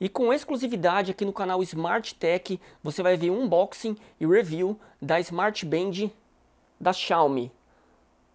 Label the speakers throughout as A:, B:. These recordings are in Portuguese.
A: E com exclusividade aqui no canal Smart Tech, você vai ver um unboxing e review da Smart Band da Xiaomi,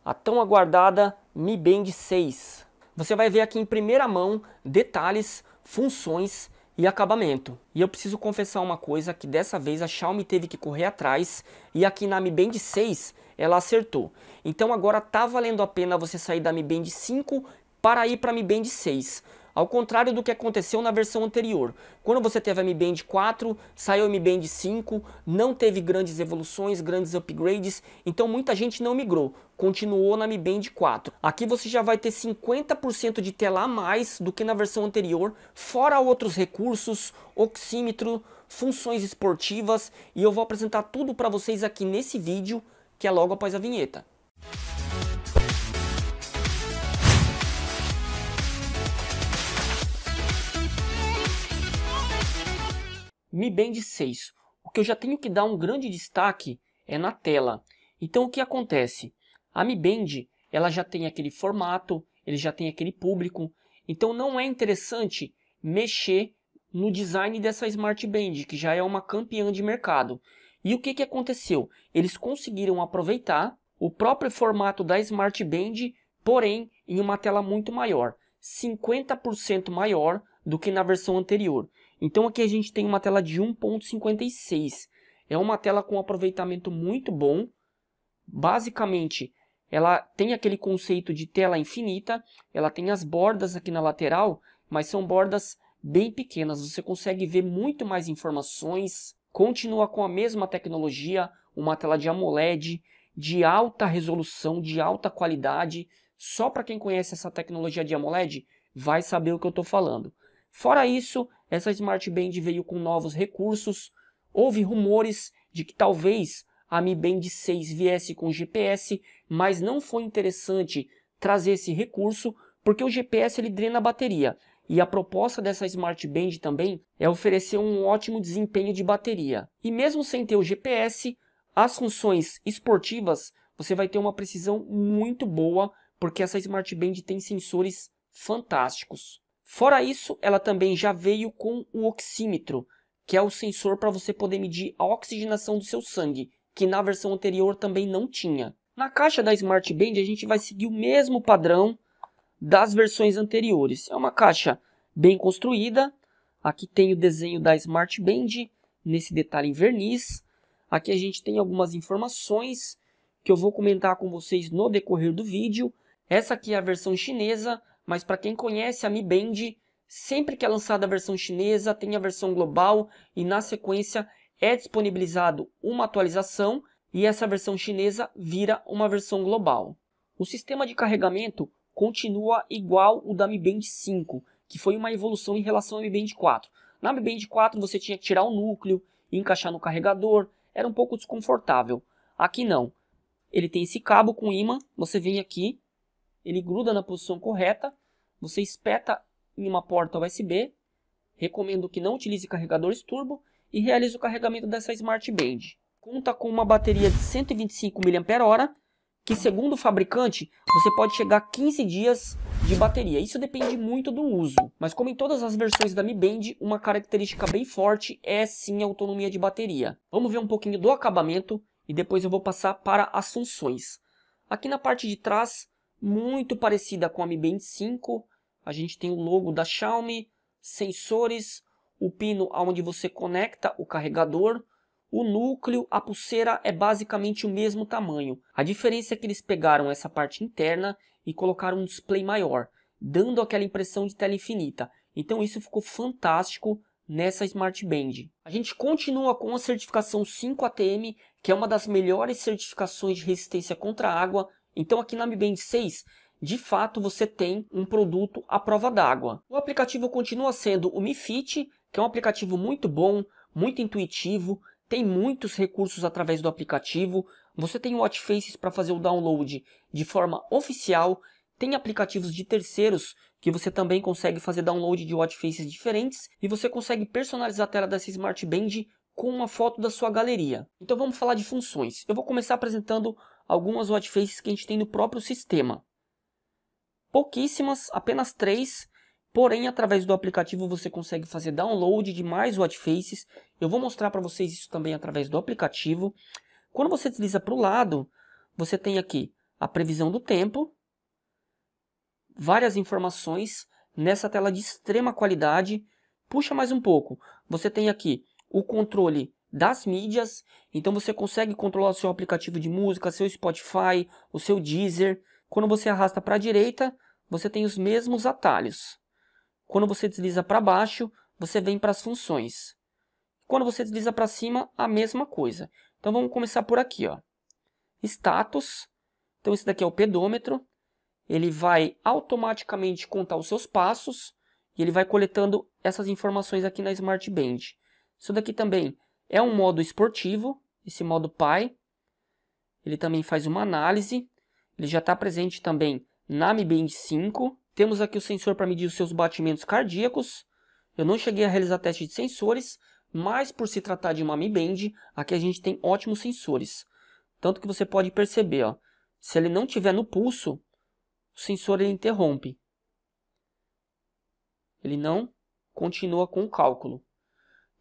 A: a tão aguardada Mi Band 6. Você vai ver aqui em primeira mão detalhes, funções e acabamento. E eu preciso confessar uma coisa que dessa vez a Xiaomi teve que correr atrás e aqui na Mi Band 6 ela acertou. Então agora tá valendo a pena você sair da Mi Band 5 para ir para a Mi Band 6 ao contrário do que aconteceu na versão anterior, quando você teve a Mi Band 4, saiu a Mi Band 5, não teve grandes evoluções, grandes upgrades, então muita gente não migrou, continuou na Mi Band 4. Aqui você já vai ter 50% de tela a mais do que na versão anterior, fora outros recursos, oxímetro, funções esportivas, e eu vou apresentar tudo para vocês aqui nesse vídeo, que é logo após a vinheta. Mi Band 6. O que eu já tenho que dar um grande destaque é na tela. Então o que acontece? A Mi Band ela já tem aquele formato, ele já tem aquele público. Então não é interessante mexer no design dessa Smart Band, que já é uma campeã de mercado. E o que, que aconteceu? Eles conseguiram aproveitar o próprio formato da Smart Band, porém em uma tela muito maior, 50% maior do que na versão anterior. Então aqui a gente tem uma tela de 1.56. É uma tela com aproveitamento muito bom. Basicamente, ela tem aquele conceito de tela infinita, ela tem as bordas aqui na lateral, mas são bordas bem pequenas, você consegue ver muito mais informações, continua com a mesma tecnologia, uma tela de AMOLED, de alta resolução, de alta qualidade, só para quem conhece essa tecnologia de AMOLED, vai saber o que eu estou falando. Fora isso, essa Smart Band veio com novos recursos. Houve rumores de que talvez a Mi Band 6 viesse com GPS, mas não foi interessante trazer esse recurso, porque o GPS ele drena a bateria. E a proposta dessa Smart Band também é oferecer um ótimo desempenho de bateria. E mesmo sem ter o GPS, as funções esportivas, você vai ter uma precisão muito boa, porque essa Smart Band tem sensores fantásticos. Fora isso, ela também já veio com o oxímetro, que é o sensor para você poder medir a oxigenação do seu sangue, que na versão anterior também não tinha. Na caixa da Smart Band a gente vai seguir o mesmo padrão das versões anteriores. É uma caixa bem construída. Aqui tem o desenho da Smart Band, nesse detalhe em verniz. Aqui a gente tem algumas informações que eu vou comentar com vocês no decorrer do vídeo. Essa aqui é a versão chinesa, mas para quem conhece a Mi Band, sempre que é lançada a versão chinesa, tem a versão global e na sequência é disponibilizado uma atualização e essa versão chinesa vira uma versão global. O sistema de carregamento continua igual o da Mi Band 5, que foi uma evolução em relação ao Mi Band 4. Na Mi Band 4 você tinha que tirar o núcleo e encaixar no carregador, era um pouco desconfortável. Aqui não. Ele tem esse cabo com ímã, você vem aqui, ele gruda na posição correta, você espeta em uma porta USB, recomendo que não utilize carregadores turbo e realize o carregamento dessa Smart Band. Conta com uma bateria de 125 mAh, que segundo o fabricante, você pode chegar a 15 dias de bateria. Isso depende muito do uso, mas como em todas as versões da Mi Band, uma característica bem forte é sim a autonomia de bateria. Vamos ver um pouquinho do acabamento e depois eu vou passar para as funções. Aqui na parte de trás, muito parecida com a Mi Band 5. A gente tem o logo da Xiaomi, sensores, o pino aonde você conecta o carregador, o núcleo, a pulseira é basicamente o mesmo tamanho. A diferença é que eles pegaram essa parte interna e colocaram um display maior, dando aquela impressão de tela infinita. Então isso ficou fantástico nessa Smart Band. A gente continua com a certificação 5ATM, que é uma das melhores certificações de resistência contra água então aqui na Mi Band 6, de fato você tem um produto à prova d'água. O aplicativo continua sendo o Mi Fit, que é um aplicativo muito bom, muito intuitivo, tem muitos recursos através do aplicativo. Você tem o Faces para fazer o download de forma oficial, tem aplicativos de terceiros que você também consegue fazer download de Faces diferentes e você consegue personalizar a tela dessa Smart Band com uma foto da sua galeria. Então vamos falar de funções. Eu vou começar apresentando algumas watch faces que a gente tem no próprio sistema. Pouquíssimas, apenas três, porém através do aplicativo você consegue fazer download de mais watch faces. Eu vou mostrar para vocês isso também através do aplicativo. Quando você desliza para o lado, você tem aqui a previsão do tempo, várias informações nessa tela de extrema qualidade. Puxa mais um pouco. Você tem aqui o controle das mídias. Então você consegue controlar o seu aplicativo de música, seu Spotify, o seu Deezer. Quando você arrasta para a direita, você tem os mesmos atalhos. Quando você desliza para baixo, você vem para as funções. Quando você desliza para cima, a mesma coisa. Então vamos começar por aqui, ó. Status. Então esse daqui é o pedômetro. Ele vai automaticamente contar os seus passos e ele vai coletando essas informações aqui na Smart Band. Isso daqui também é um modo esportivo, esse modo Pai. Ele também faz uma análise. Ele já está presente também na Mi Band 5. Temos aqui o sensor para medir os seus batimentos cardíacos. Eu não cheguei a realizar teste de sensores, mas por se tratar de uma Mi Band, aqui a gente tem ótimos sensores. Tanto que você pode perceber, ó, se ele não tiver no pulso, o sensor ele interrompe. Ele não continua com o cálculo.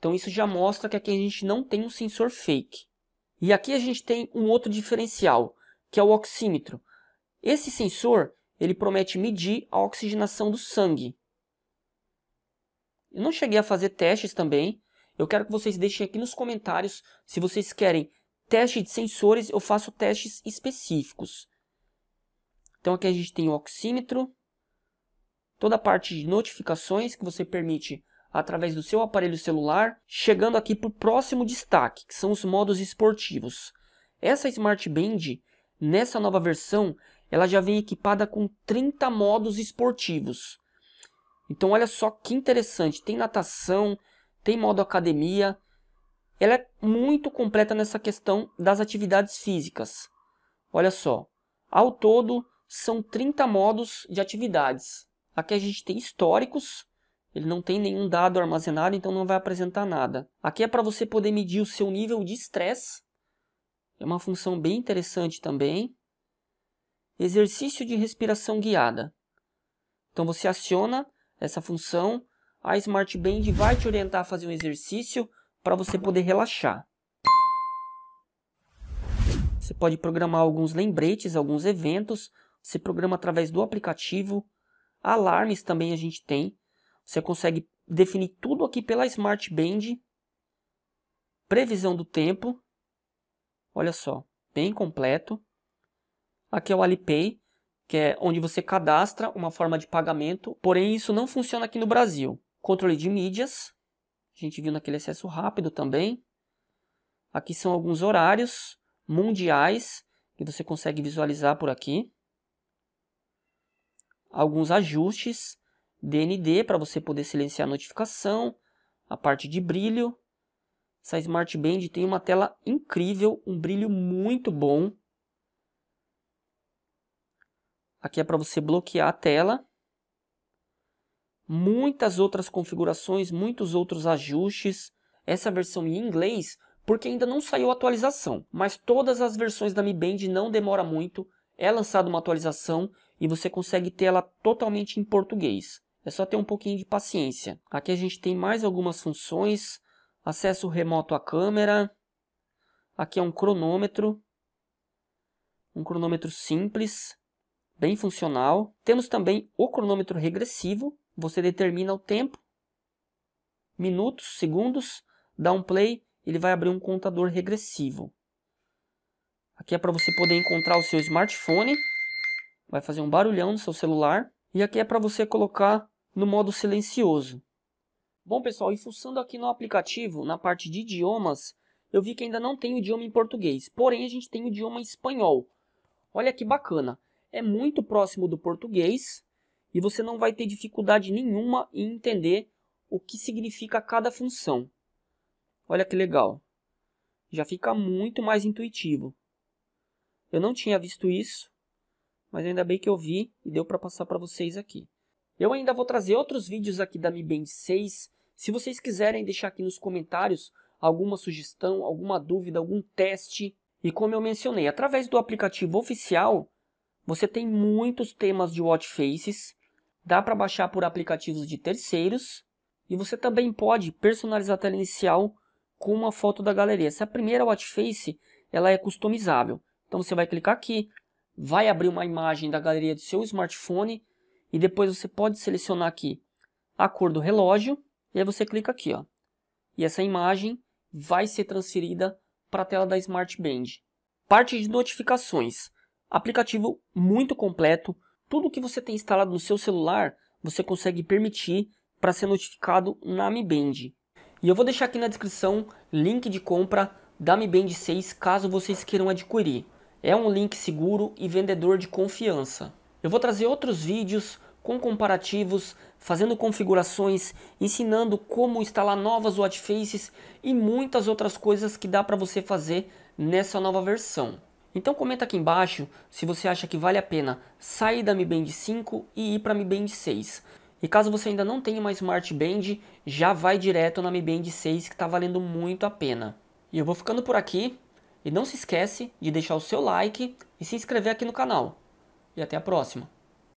A: Então isso já mostra que aqui a gente não tem um sensor fake. E aqui a gente tem um outro diferencial, que é o oxímetro. Esse sensor, ele promete medir a oxigenação do sangue. Eu não cheguei a fazer testes também. Eu quero que vocês deixem aqui nos comentários se vocês querem teste de sensores, eu faço testes específicos. Então aqui a gente tem o oxímetro, toda a parte de notificações que você permite através do seu aparelho celular, chegando aqui para o próximo destaque, que são os modos esportivos. Essa Smart Band, nessa nova versão, ela já vem equipada com 30 modos esportivos. Então olha só que interessante, tem natação, tem modo academia, ela é muito completa nessa questão das atividades físicas. Olha só, ao todo são 30 modos de atividades. Aqui a gente tem históricos, ele não tem nenhum dado armazenado, então não vai apresentar nada. Aqui é para você poder medir o seu nível de estresse. É uma função bem interessante também. Exercício de respiração guiada. Então você aciona essa função, a Smart Band vai te orientar a fazer um exercício para você poder relaxar. Você pode programar alguns lembretes, alguns eventos, você programa através do aplicativo. Alarmes também a gente tem, você consegue definir tudo aqui pela Smart Band. Previsão do tempo. Olha só, bem completo. Aqui é o Alipay, que é onde você cadastra uma forma de pagamento. Porém, isso não funciona aqui no Brasil. Controle de mídias. A gente viu naquele acesso rápido também. Aqui são alguns horários mundiais que você consegue visualizar por aqui. Alguns ajustes DND para você poder silenciar a notificação, a parte de brilho. Essa Smart Band tem uma tela incrível, um brilho muito bom. Aqui é para você bloquear a tela. Muitas outras configurações, muitos outros ajustes. Essa versão em inglês, porque ainda não saiu a atualização, mas todas as versões da Mi Band não demora muito, é lançada uma atualização e você consegue ter ela totalmente em português. É só ter um pouquinho de paciência. Aqui a gente tem mais algumas funções. Acesso remoto à câmera. Aqui é um cronômetro. Um cronômetro simples, bem funcional. Temos também o cronômetro regressivo. Você determina o tempo, minutos, segundos, dá um play, ele vai abrir um contador regressivo. Aqui é para você poder encontrar o seu smartphone. Vai fazer um barulhão no seu celular. E aqui é para você colocar no modo silencioso. Bom, pessoal, e fuçando aqui no aplicativo, na parte de idiomas, eu vi que ainda não tem o idioma em português, porém a gente tem o idioma espanhol. Olha que bacana, é muito próximo do português e você não vai ter dificuldade nenhuma em entender o que significa cada função. Olha que legal, já fica muito mais intuitivo. Eu não tinha visto isso, mas ainda bem que eu vi e deu para passar para vocês aqui. Eu ainda vou trazer outros vídeos aqui da Mi Band 6. Se vocês quiserem deixar aqui nos comentários alguma sugestão, alguma dúvida, algum teste. E como eu mencionei, através do aplicativo oficial, você tem muitos temas de watch faces. Dá para baixar por aplicativos de terceiros. E você também pode personalizar a tela inicial com uma foto da galeria. Essa primeira watch face, ela é customizável. Então você vai clicar aqui, vai abrir uma imagem da galeria do seu smartphone e depois você pode selecionar aqui a cor do relógio. E aí você clica aqui, ó. E essa imagem vai ser transferida para a tela da Smart Band. Parte de notificações. Aplicativo muito completo. Tudo que você tem instalado no seu celular, você consegue permitir para ser notificado na Mi Band. E eu vou deixar aqui na descrição link de compra da Mi Band 6, caso vocês queiram adquirir. É um link seguro e vendedor de confiança. Eu vou trazer outros vídeos com comparativos, fazendo configurações, ensinando como instalar novas watchfaces e muitas outras coisas que dá para você fazer nessa nova versão. Então comenta aqui embaixo se você acha que vale a pena sair da Mi Band 5 e ir para Mi Band 6. E caso você ainda não tenha uma Smart Band, já vai direto na Mi Band 6 que está valendo muito a pena. E eu vou ficando por aqui. E não se esquece de deixar o seu like e se inscrever aqui no canal e até a próxima.